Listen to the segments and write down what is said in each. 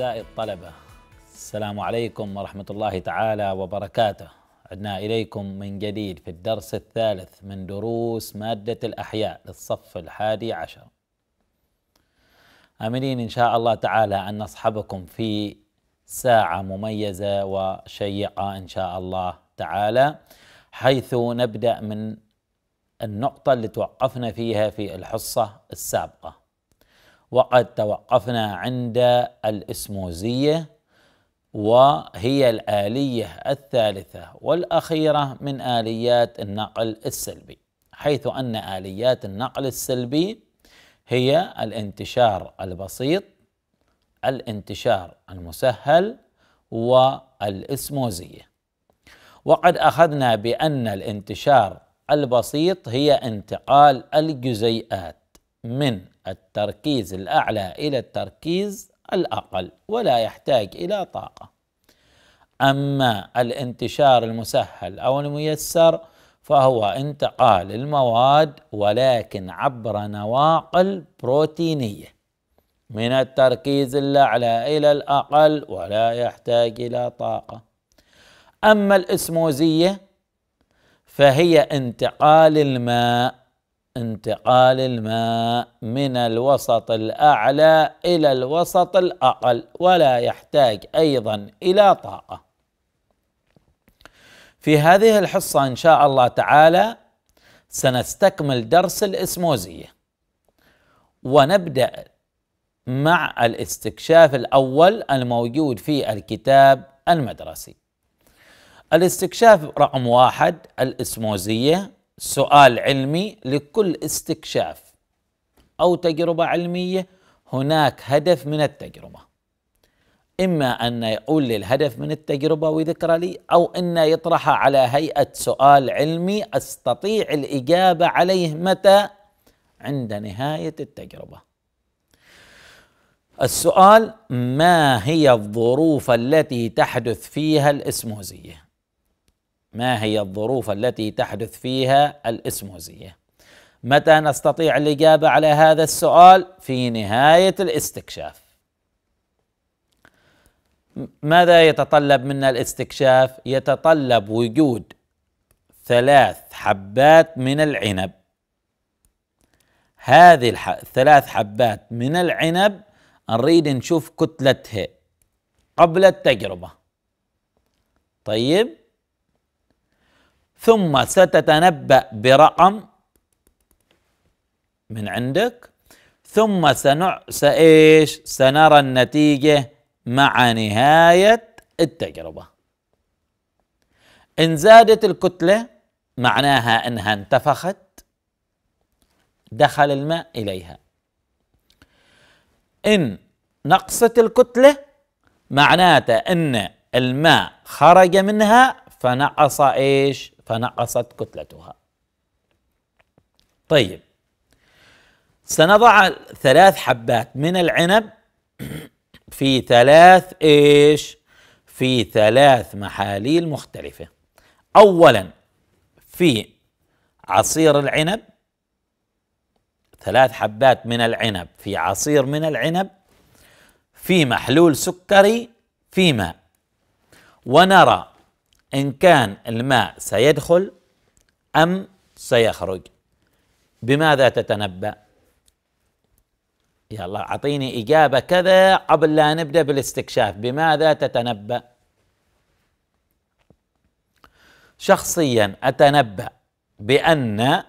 أعزائي الطلبة السلام عليكم ورحمة الله تعالى وبركاته عدنا إليكم من جديد في الدرس الثالث من دروس مادة الأحياء للصف الحادي عشر آمنين إن شاء الله تعالى أن نصحبكم في ساعة مميزة وشيقة إن شاء الله تعالى حيث نبدأ من النقطة اللي توقفنا فيها في الحصة السابقة وقد توقفنا عند الاسموزيه وهي الاليه الثالثه والاخيره من اليات النقل السلبي حيث ان اليات النقل السلبي هي الانتشار البسيط الانتشار المسهل والاسموزيه وقد اخذنا بان الانتشار البسيط هي انتقال الجزيئات من التركيز الأعلى إلى التركيز الأقل ولا يحتاج إلى طاقة أما الانتشار المسهل أو الميسر فهو انتقال المواد ولكن عبر نواقل بروتينية من التركيز الأعلى إلى الأقل ولا يحتاج إلى طاقة أما الإسموزية فهي انتقال الماء انتقال الماء من الوسط الاعلى الى الوسط الاقل ولا يحتاج ايضا الى طاقه في هذه الحصه ان شاء الله تعالى سنستكمل درس الاسموزيه ونبدا مع الاستكشاف الاول الموجود في الكتاب المدرسي الاستكشاف رقم واحد الاسموزيه سؤال علمي لكل استكشاف او تجربه علميه هناك هدف من التجربه اما ان يقول لي الهدف من التجربه ويذكر لي او ان يطرحها على هيئه سؤال علمي استطيع الاجابه عليه متى عند نهايه التجربه السؤال ما هي الظروف التي تحدث فيها الاسموزيه ما هي الظروف التي تحدث فيها الاسموزيه متى نستطيع الاجابه على هذا السؤال في نهايه الاستكشاف ماذا يتطلب منا الاستكشاف يتطلب وجود ثلاث حبات من العنب هذه الثلاث حبات من العنب نريد نشوف كتلتها قبل التجربه طيب ثم ستتنبأ برقم من عندك ثم سنع سإيش سنرى النتيجة مع نهاية التجربة إن زادت الكتلة معناها أنها انتفخت دخل الماء إليها إن نقصت الكتلة معناته أن الماء خرج منها فنقص ايش؟ فنقصت كتلتها. طيب سنضع ثلاث حبات من العنب في ثلاث ايش؟ في ثلاث محاليل مختلفة. أولا في عصير العنب ثلاث حبات من العنب في عصير من العنب في محلول سكري في ماء ونرى إن كان الماء سيدخل أم سيخرج بماذا تتنبأ يلا أعطيني إجابة كذا قبل لا نبدأ بالاستكشاف بماذا تتنبأ شخصيا أتنبأ بأن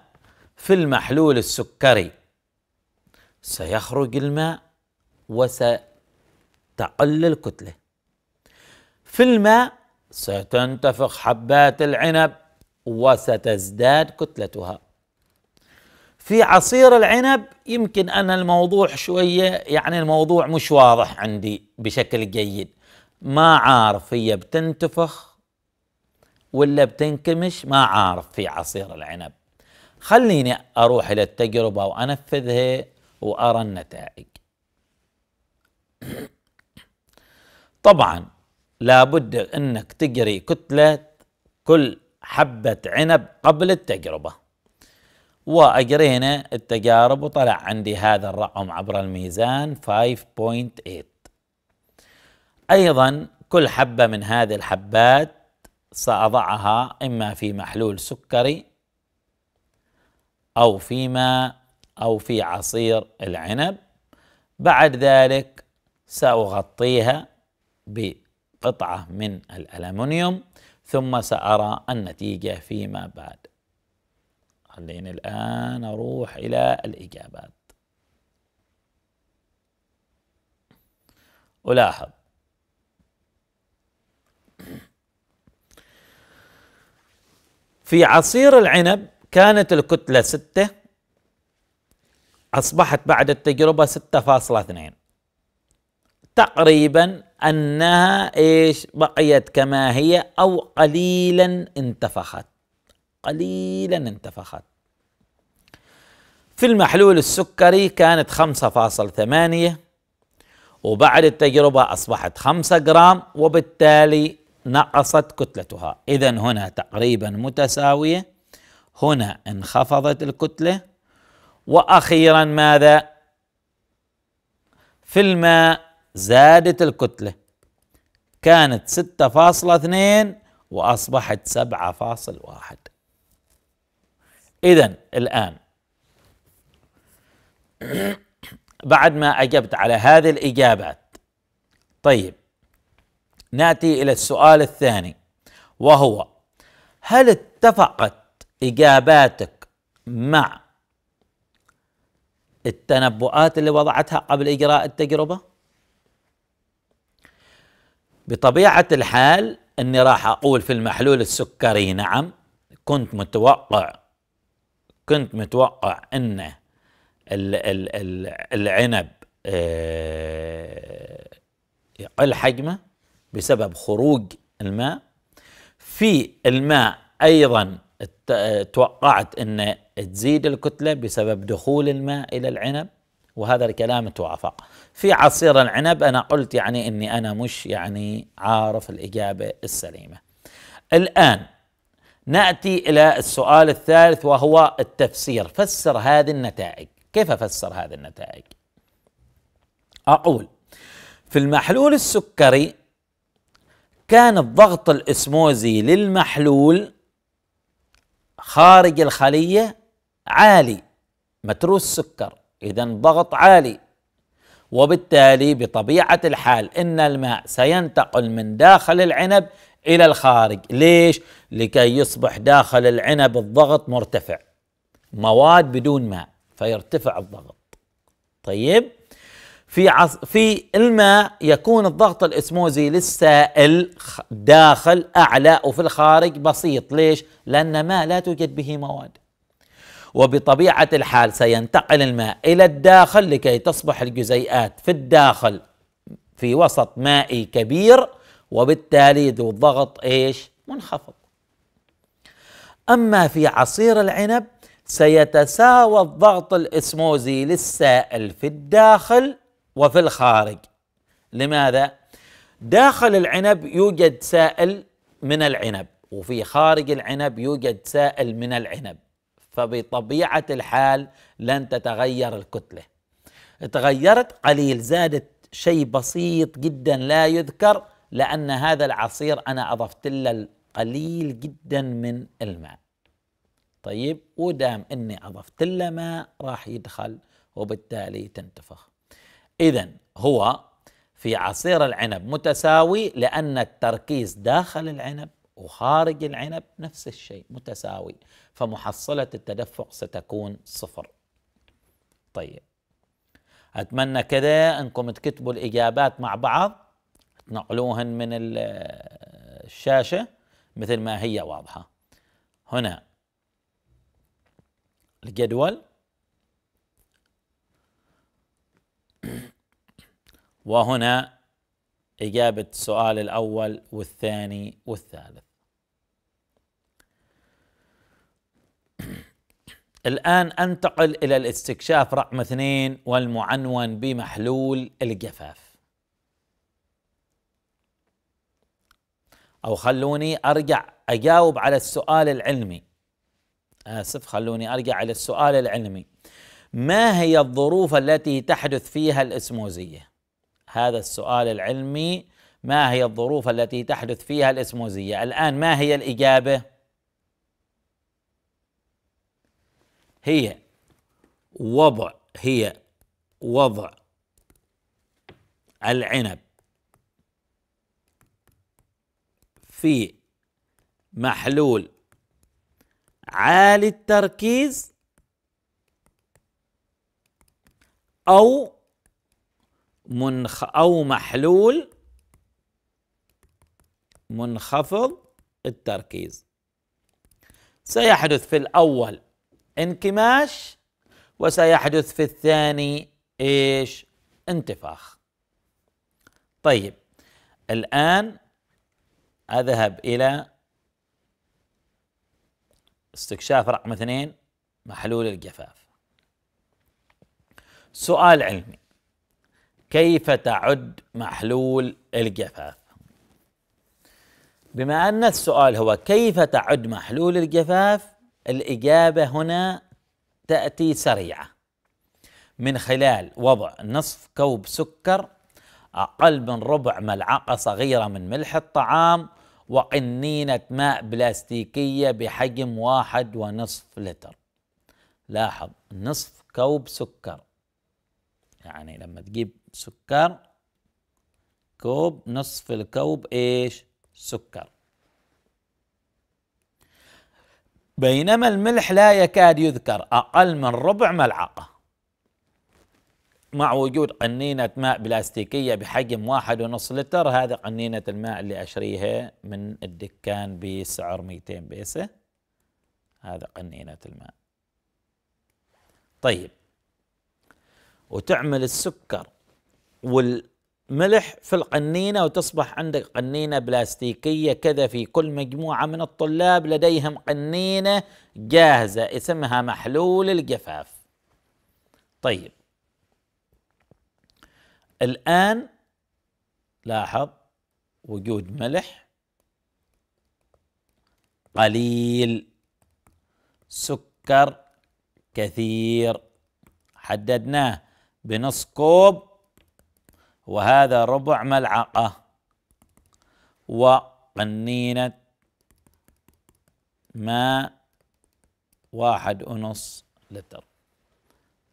في المحلول السكري سيخرج الماء وستقل الكتلة في الماء ستنتفخ حبات العنب وستزداد كتلتها في عصير العنب يمكن أن الموضوع شوية يعني الموضوع مش واضح عندي بشكل جيد ما عارف هي بتنتفخ ولا بتنكمش ما عارف في عصير العنب خليني أروح إلى التجربة وأنفذها وأرى النتائج طبعا لابد انك تقري كتلة كل حبة عنب قبل التجربة وأجرينا التجارب وطلع عندي هذا الرقم عبر الميزان 5.8 أيضا كل حبة من هذه الحبات سأضعها إما في محلول سكري أو في ماء أو في عصير العنب بعد ذلك سأغطيها ب قطعة من الألمنيوم ثم سأرى النتيجة فيما بعد خليني الآن أروح إلى الإجابات ألاحظ في عصير العنب كانت الكتلة 6 أصبحت بعد التجربة 6.2 تقريبا انها ايش بقيت كما هي او قليلا انتفخت قليلا انتفخت في المحلول السكري كانت 5.8 وبعد التجربة أصبحت 5 جرام وبالتالي نقصت كتلتها إذا هنا تقريبا متساوية هنا انخفضت الكتلة وأخيرا ماذا في الماء زادت الكتلة كانت 6.2 وأصبحت 7.1 إذا الآن بعد ما أجبت على هذه الإجابات طيب ناتي إلى السؤال الثاني وهو هل اتفقت إجاباتك مع التنبؤات اللي وضعتها قبل إجراء التجربة؟ بطبيعة الحال أني راح أقول في المحلول السكري نعم كنت متوقع كنت متوقع أن العنب آه، يقل حجمه بسبب خروج الماء في الماء أيضا توقعت أن تزيد الكتلة بسبب دخول الماء إلى العنب وهذا الكلام توافق في عصير العنب أنا قلت يعني أني أنا مش يعني عارف الإجابة السليمة الآن نأتي إلى السؤال الثالث وهو التفسير فسر هذه النتائج كيف أفسر هذه النتائج أقول في المحلول السكري كان الضغط الاسموزي للمحلول خارج الخلية عالي متروس سكر إذا ضغط عالي وبالتالي بطبيعة الحال إن الماء سينتقل من داخل العنب إلى الخارج ليش؟ لكي يصبح داخل العنب الضغط مرتفع مواد بدون ماء فيرتفع الضغط طيب في عص... في الماء يكون الضغط الاسموزي للسائل داخل اعلى وفي الخارج بسيط ليش؟ لان ما لا توجد به مواد وبطبيعة الحال سينتقل الماء إلى الداخل لكي تصبح الجزيئات في الداخل في وسط مائي كبير وبالتالي ذو ضغط ايش؟ منخفض. أما في عصير العنب سيتساوى الضغط الاسموزي للسائل في الداخل وفي الخارج. لماذا؟ داخل العنب يوجد سائل من العنب وفي خارج العنب يوجد سائل من العنب فبطبيعة الحال لن تتغير الكتلة تغيرت قليل زادت شيء بسيط جدا لا يذكر لأن هذا العصير أنا أضفت له القليل جدا من الماء طيب ودام أني أضفت له ماء راح يدخل وبالتالي تنتفخ إذا هو في عصير العنب متساوي لأن التركيز داخل العنب وخارج العنب نفس الشيء متساوي فمحصلة التدفق ستكون صفر طيب أتمنى كذا أنكم تكتبوا الإجابات مع بعض تنقلوهن من الشاشة مثل ما هي واضحة هنا الجدول وهنا إجابة السؤال الأول والثاني والثالث الآن أنتقل إلى الاستكشاف رقم اثنين والمعنون بمحلول الجفاف أو خلوني أرجع أجاوب على السؤال العلمي آسف خلوني أرجع إلى السؤال العلمي ما هي الظروف التي تحدث فيها الإسموزية هذا السؤال العلمي ما هي الظروف التي تحدث فيها الاسموزيه الان ما هي الاجابه هي وضع هي وضع العنب في محلول عالي التركيز او منخ أو محلول منخفض التركيز سيحدث في الأول انكماش وسيحدث في الثاني ايش انتفاخ طيب الآن أذهب إلى استكشاف رقم اثنين محلول الجفاف سؤال علمي كيف تعد محلول الجفاف بما أن السؤال هو كيف تعد محلول الجفاف الإجابة هنا تأتي سريعة من خلال وضع نصف كوب سكر أقل من ربع ملعقة صغيرة من ملح الطعام وقنينة ماء بلاستيكية بحجم واحد ونصف لتر لاحظ نصف كوب سكر يعني لما تجيب سكر كوب نصف الكوب ايش سكر بينما الملح لا يكاد يذكر أقل من ربع ملعقة مع وجود قنينة ماء بلاستيكية بحجم واحد ونص لتر هذه قنينة الماء اللي أشريها من الدكان بسعر 200 بيسة هذا قنينة الماء طيب وتعمل السكر والملح في القنينة وتصبح عندك قنينة بلاستيكية كذا في كل مجموعة من الطلاب لديهم قنينة جاهزة اسمها محلول الجفاف طيب الآن لاحظ وجود ملح قليل سكر كثير حددناه بنص وهذا ربع ملعقة وقنينة ماء واحد ونص لتر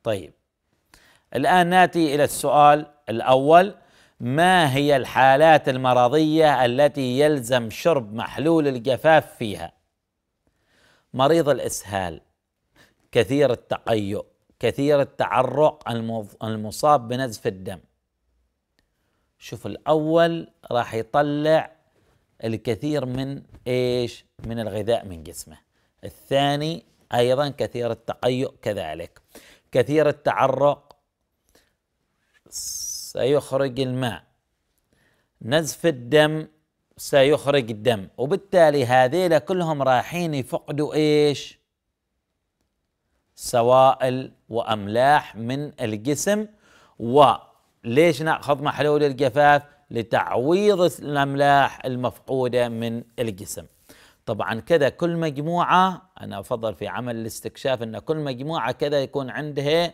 طيب الآن نأتي إلى السؤال الأول ما هي الحالات المرضية التي يلزم شرب محلول الجفاف فيها مريض الإسهال كثير التقيؤ كثير التعرق المصاب بنزف الدم شوف الأول راح يطلع الكثير من إيش من الغذاء من جسمه الثاني أيضا كثير التقيؤ كذلك كثير التعرق سيخرج الماء نزف الدم سيخرج الدم وبالتالي هذيلا كلهم رايحين يفقدوا ايش سوائل وأملاح من الجسم وليش نأخذ محلول الجفاف لتعويض الأملاح المفقودة من الجسم طبعا كذا كل مجموعة أنا أفضل في عمل الاستكشاف أن كل مجموعة كذا يكون عندها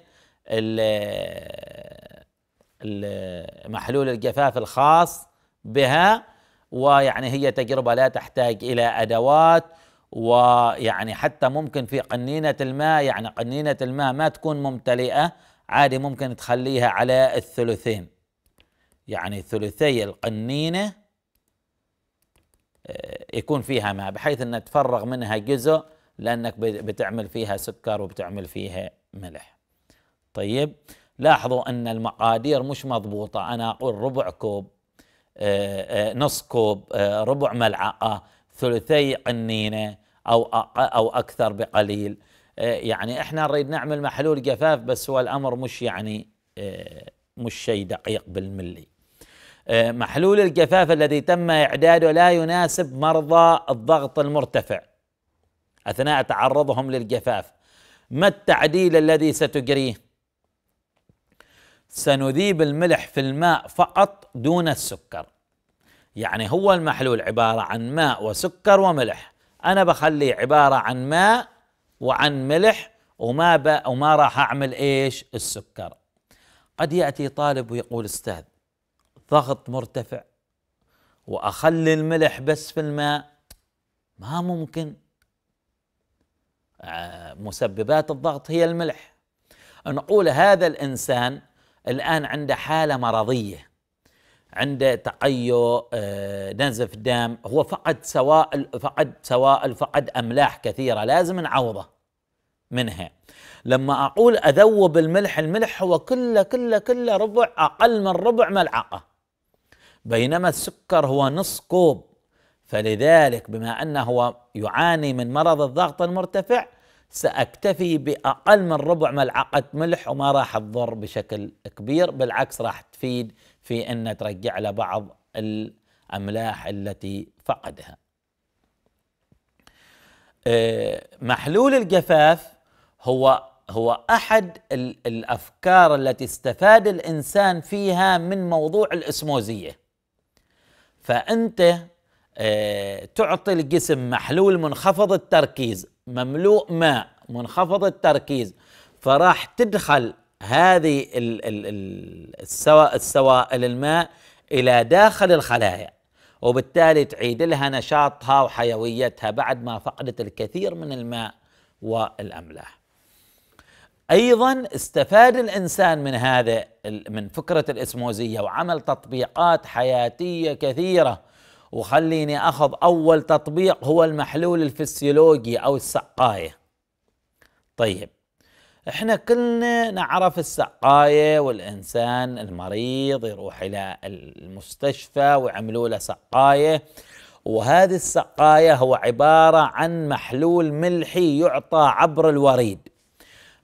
محلول الجفاف الخاص بها ويعني هي تجربة لا تحتاج إلى أدوات ويعني حتى ممكن في قنينة الماء يعني قنينة الماء ما تكون ممتلئة عادي ممكن تخليها على الثلثين يعني ثلثي القنينة آه، يكون فيها ماء بحيث أن تفرغ منها جزء لأنك بتعمل فيها سكر وبتعمل فيها ملح طيب لاحظوا أن المقادير مش مضبوطة أنا أقول ربع كوب آه، آه، نص كوب ربع ملعقة ثلثي قنينه او او اكثر بقليل آه، يعني احنا نريد نعمل محلول جفاف بس هو الامر مش يعني آه، مش شيء دقيق بالملي آه، محلول الجفاف الذي تم اعداده لا يناسب مرضى الضغط المرتفع اثناء تعرضهم للجفاف ما التعديل الذي ستجريه سنذيب الملح في الماء فقط دون السكر يعني هو المحلول عبارة عن ماء وسكر وملح أنا بخليه عبارة عن ماء وعن ملح وما وما راح أعمل إيش السكر قد يأتي طالب ويقول أستاذ ضغط مرتفع وأخلي الملح بس في الماء ما ممكن آه، مسببات الضغط هي الملح نقول هذا الإنسان الآن عنده حالة مرضية عنده تقيؤ آه، نزف دم هو فقد سوائل فقد سوائل فقد املاح كثيره لازم نعوضه منها لما اقول اذوب الملح الملح هو كله كله كله ربع اقل من ربع ملعقه بينما السكر هو نص كوب فلذلك بما انه هو يعاني من مرض الضغط المرتفع ساكتفي باقل من ربع ملعقه ملح وما راح تضر بشكل كبير بالعكس راح تفيد في أن ترجع له بعض الأملاح التي فقدها آه، محلول الجفاف هو هو أحد الأفكار التي استفاد الإنسان فيها من موضوع الإسموزية فأنت آه، تعطي الجسم محلول منخفض التركيز مملوء ماء منخفض التركيز فراح تدخل هذه السوائل الماء الى داخل الخلايا وبالتالي تعيد لها نشاطها وحيويتها بعد ما فقدت الكثير من الماء والاملاح. ايضا استفاد الانسان من هذا من فكره الاسموزيه وعمل تطبيقات حياتيه كثيره وخليني اخذ اول تطبيق هو المحلول الفسيولوجي او السقايه. طيب احنا كلنا نعرف السقايه والانسان المريض يروح الى المستشفى ويعملوا له سقايه وهذه السقايه هو عباره عن محلول ملحي يعطى عبر الوريد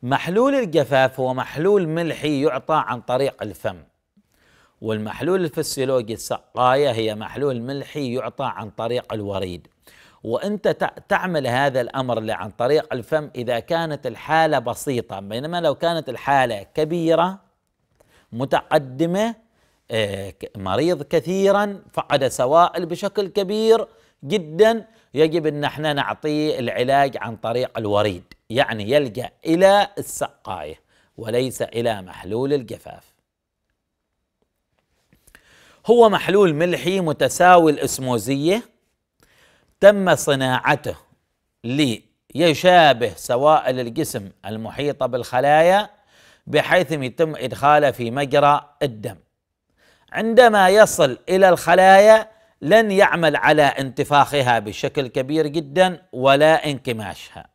محلول الجفاف هو محلول ملحي يعطى عن طريق الفم والمحلول الفسيولوجي السقايه هي محلول ملحي يعطى عن طريق الوريد وانت تعمل هذا الامر عن طريق الفم اذا كانت الحاله بسيطه بينما لو كانت الحاله كبيره متقدمه آه، مريض كثيرا فقد سوائل بشكل كبير جدا يجب ان احنا نعطيه العلاج عن طريق الوريد يعني يلجا الى السقايه وليس الى محلول الجفاف هو محلول ملحي متساوي الاسموزيه تم صناعته ليشابه سوائل الجسم المحيطه بالخلايا بحيث يتم ادخاله في مجرى الدم عندما يصل الى الخلايا لن يعمل على انتفاخها بشكل كبير جدا ولا انكماشها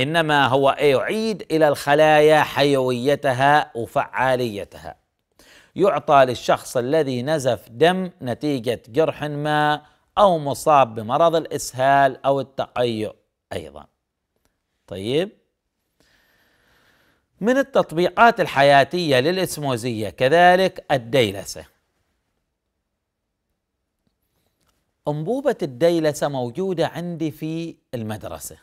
انما هو يعيد الى الخلايا حيويتها وفعاليتها يعطى للشخص الذي نزف دم نتيجه جرح ما أو مصاب بمرض الإسهال أو التقيؤ أيضا طيب من التطبيقات الحياتية للإسموزية كذلك الديلسة أنبوبة الديلسة موجودة عندي في المدرسة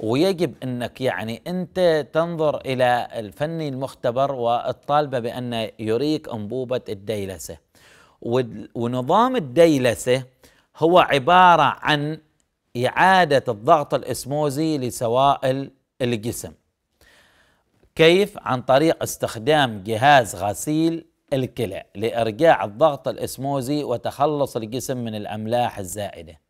ويجب أنك يعني أنت تنظر إلى الفني المختبر والطالبة بأن يريك أنبوبة الديلسة ونظام الديلسة هو عبارة عن إعادة الضغط الإسموزي لسوائل الجسم كيف؟ عن طريق استخدام جهاز غسيل الكلى لإرجاع الضغط الإسموزي وتخلص الجسم من الأملاح الزائدة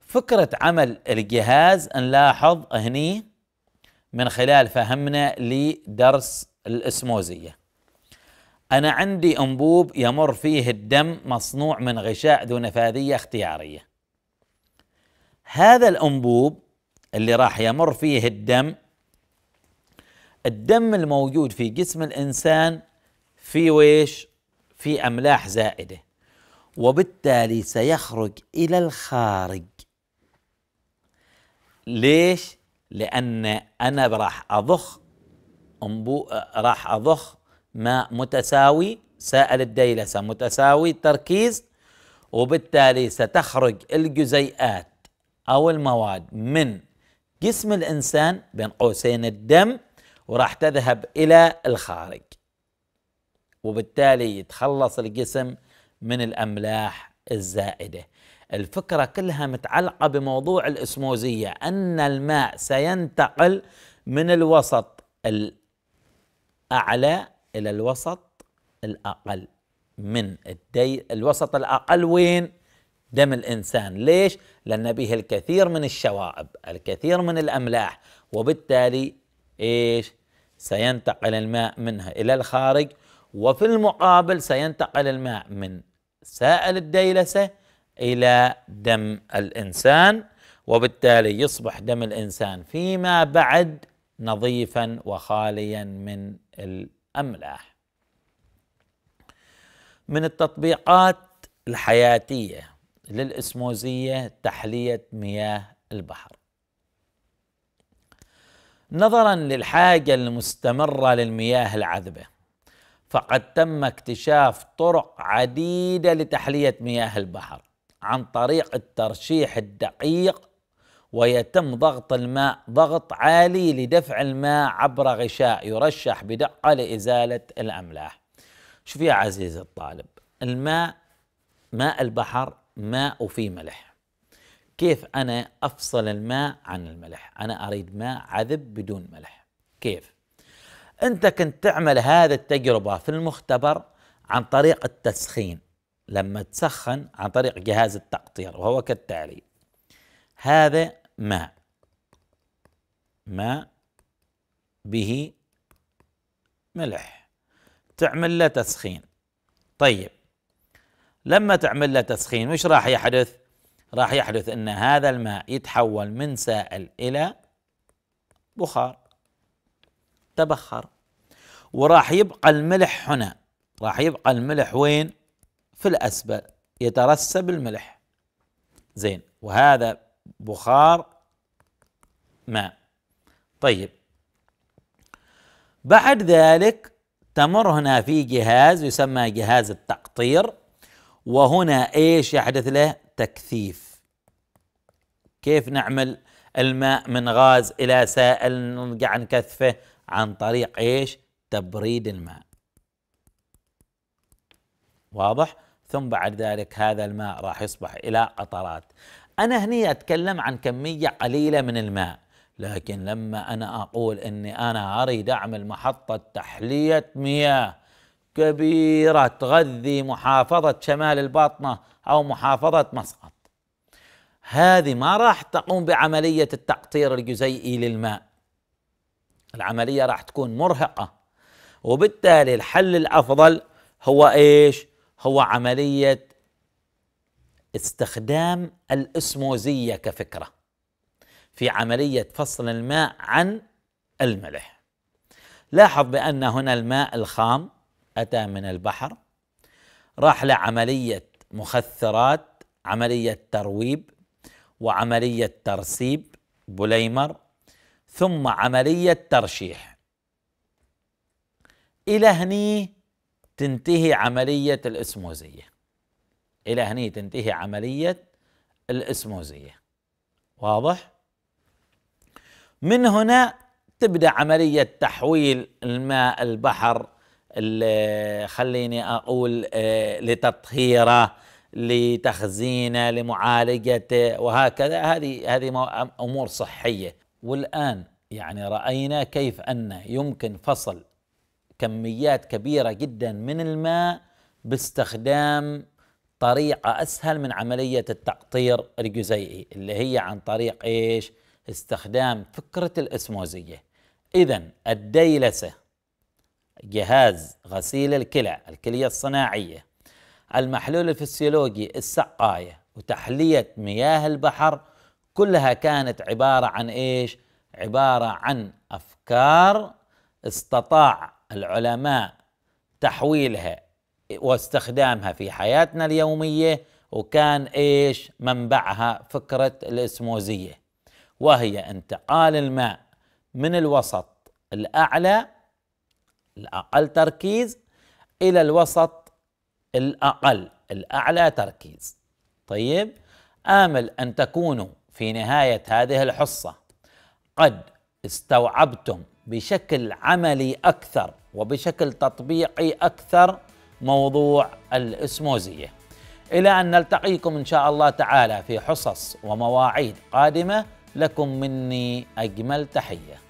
فكرة عمل الجهاز نلاحظ هني من خلال فهمنا لدرس الإسموزية أنا عندي أنبوب يمر فيه الدم مصنوع من غشاء ذو نفاذية اختيارية هذا الأنبوب اللي راح يمر فيه الدم الدم الموجود في جسم الإنسان في ويش في أملاح زائدة وبالتالي سيخرج إلى الخارج ليش؟ لأن أنا راح أضخ انبوب راح أضخ ما متساوي سائل الديلسة متساوي التركيز وبالتالي ستخرج الجزيئات أو المواد من جسم الإنسان بين قوسين الدم وراح تذهب إلى الخارج وبالتالي يتخلص الجسم من الأملاح الزائدة الفكرة كلها متعلقة بموضوع الإسموزية أن الماء سينتقل من الوسط الأعلى إلى الوسط الأقل من الدي الوسط الأقل وين؟ دم الإنسان ليش؟ لأن به الكثير من الشوائب الكثير من الأملاح وبالتالي إيش؟ سينتقل الماء منها إلى الخارج وفي المقابل سينتقل الماء من سائل الديلسة إلى دم الإنسان وبالتالي يصبح دم الإنسان فيما بعد نظيفا وخاليا من ال أم لا من التطبيقات الحياتية للإسموزية تحلية مياه البحر نظرا للحاجة المستمرة للمياه العذبة فقد تم اكتشاف طرق عديدة لتحلية مياه البحر عن طريق الترشيح الدقيق ويتم ضغط الماء ضغط عالي لدفع الماء عبر غشاء يرشح بدقة لإزالة الأملاح شوف يا عزيزي الطالب الماء ماء البحر ماء وفي ملح كيف أنا أفصل الماء عن الملح أنا أريد ماء عذب بدون ملح كيف أنت كنت تعمل هذه التجربة في المختبر عن طريق التسخين لما تسخن عن طريق جهاز التقطير وهو كالتالي هذا ما ما به ملح تعمل له تسخين طيب لما تعمل له تسخين وش راح يحدث راح يحدث ان هذا الماء يتحول من سائل الى بخار تبخر وراح يبقى الملح هنا راح يبقى الملح وين في الاسبل يترسب الملح زين وهذا بخار ماء طيب بعد ذلك تمر هنا في جهاز يسمى جهاز التقطير وهنا ايش يحدث له تكثيف كيف نعمل الماء من غاز الى سائل نرجع نكثفه عن طريق ايش تبريد الماء واضح ثم بعد ذلك هذا الماء راح يصبح الى قطرات انا هني اتكلم عن كميه قليله من الماء لكن لما أنا أقول أني أنا أريد أعمل محطة تحلية مياه كبيرة تغذي محافظة شمال الباطنة أو محافظة مسقط هذه ما راح تقوم بعملية التقطير الجزيئي للماء العملية راح تكون مرهقة وبالتالي الحل الأفضل هو إيش؟ هو عملية استخدام الاسموزية كفكرة في عملية فصل الماء عن الملح لاحظ بأن هنا الماء الخام أتى من البحر راح لعملية مخثرات عملية ترويب وعملية ترسيب بليمر ثم عملية ترشيح إلى هني تنتهي عملية الإسموزية إلى هني تنتهي عملية الإسموزية واضح؟ من هنا تبدا عمليه تحويل الماء البحر خليني اقول آه، لتطهيره لتخزينه لمعالجته وهكذا هذه هذه امور صحيه والان يعني راينا كيف ان يمكن فصل كميات كبيره جدا من الماء باستخدام طريقه اسهل من عمليه التقطير الجزيئي اللي هي عن طريق ايش؟ استخدام فكرة الأسموزية إذا الديلسة جهاز غسيل الكلى الكلية الصناعية المحلول الفسيولوجي السقاية وتحلية مياه البحر كلها كانت عبارة عن إيش؟ عبارة عن أفكار استطاع العلماء تحويلها واستخدامها في حياتنا اليومية وكان إيش منبعها فكرة الإسموزية وهي انتقال الماء من الوسط الأعلى الأقل تركيز إلى الوسط الأقل الأعلى تركيز طيب آمل أن تكونوا في نهاية هذه الحصة قد استوعبتم بشكل عملي أكثر وبشكل تطبيقي أكثر موضوع الإسموزية إلى أن نلتقيكم إن شاء الله تعالى في حصص ومواعيد قادمة لكم مني أجمل تحية